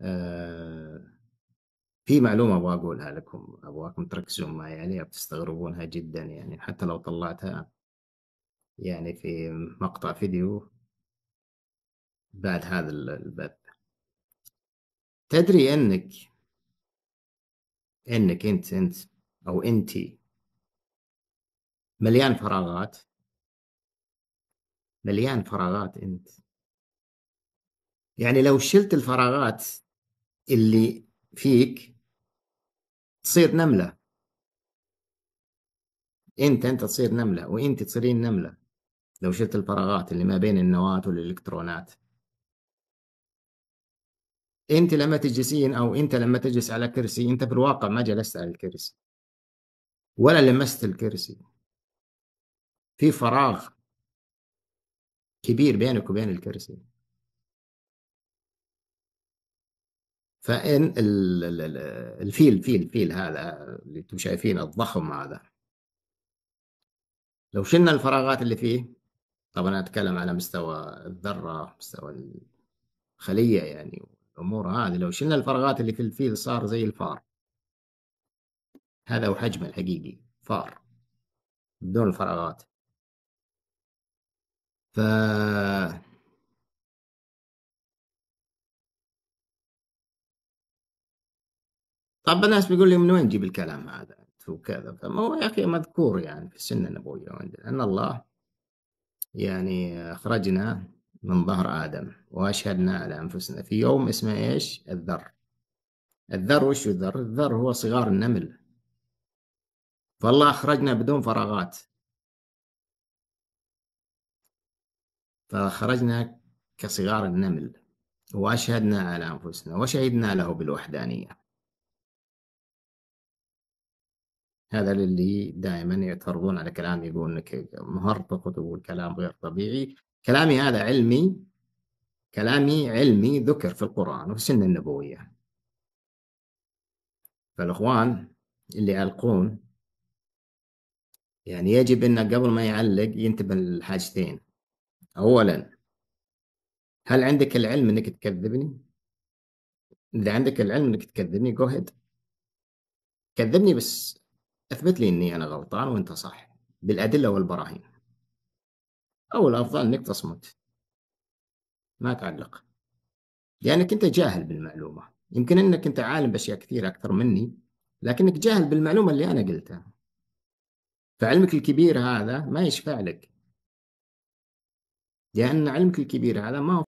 آه، في معلومة أبغى أقولها لكم أبغاكم تركزون معي عليها يعني، بتستغربونها جدا يعني حتى لو طلعتها يعني في مقطع فيديو بعد هذا البث تدري انك انك انت انت او انت مليان فراغات مليان فراغات انت يعني لو شلت الفراغات اللي فيك تصير نملة انت انت تصير نملة وانت تصيرين نملة لو شلت الفراغات اللي ما بين النواة والالكترونات انت لما تجلسين او انت لما تجلس على كرسي انت في الواقع ما جلست على الكرسي ولا لمست الكرسي في فراغ كبير بينك وبين الكرسي فان الفيل الفيل فيل هذا اللي انتم شايفينه الضخم هذا لو شلنا الفراغات اللي فيه طبعا اتكلم على مستوى الذره مستوى الخليه يعني الامور هذه لو شلنا الفراغات اللي في الفيل صار زي الفار هذا هو حجمه الحقيقي فار بدون الفراغات ف طب الناس بيقول لي من وين تجيب الكلام هذا وكذا فما هو يا اخي مذكور يعني في السنه النبويه وعندنا ان الله يعني اخرجنا من ظهر ادم واشهدنا على انفسنا في يوم اسمه ايش؟ الذر الذر وش الذر؟ الذر هو صغار النمل فالله اخرجنا بدون فراغات فاخرجنا كصغار النمل واشهدنا على انفسنا وشهدنا له بالوحدانيه هذا اللي دائما يعترضون على كلام يقول انك مهرطق وتقول كلام غير طبيعي كلامي هذا علمي كلامي علمي ذكر في القرآن وفي السنة النبوية فالإخوان اللي يعلقون يعني يجب أنه قبل ما يعلق ينتبه لحاجتين أولا هل عندك العلم أنك تكذبني؟ إذا عندك العلم أنك تكذبني جو كذبني بس اثبت لي اني انا غلطان وانت صح بالادله والبراهين او الافضل انك تصمت ما تعلق لانك انت جاهل بالمعلومه يمكن انك انت عالم باشياء كثيره اكثر مني لكنك جاهل بالمعلومه اللي انا قلتها فعلمك الكبير هذا ما يشفع لك لان علمك الكبير هذا ما هو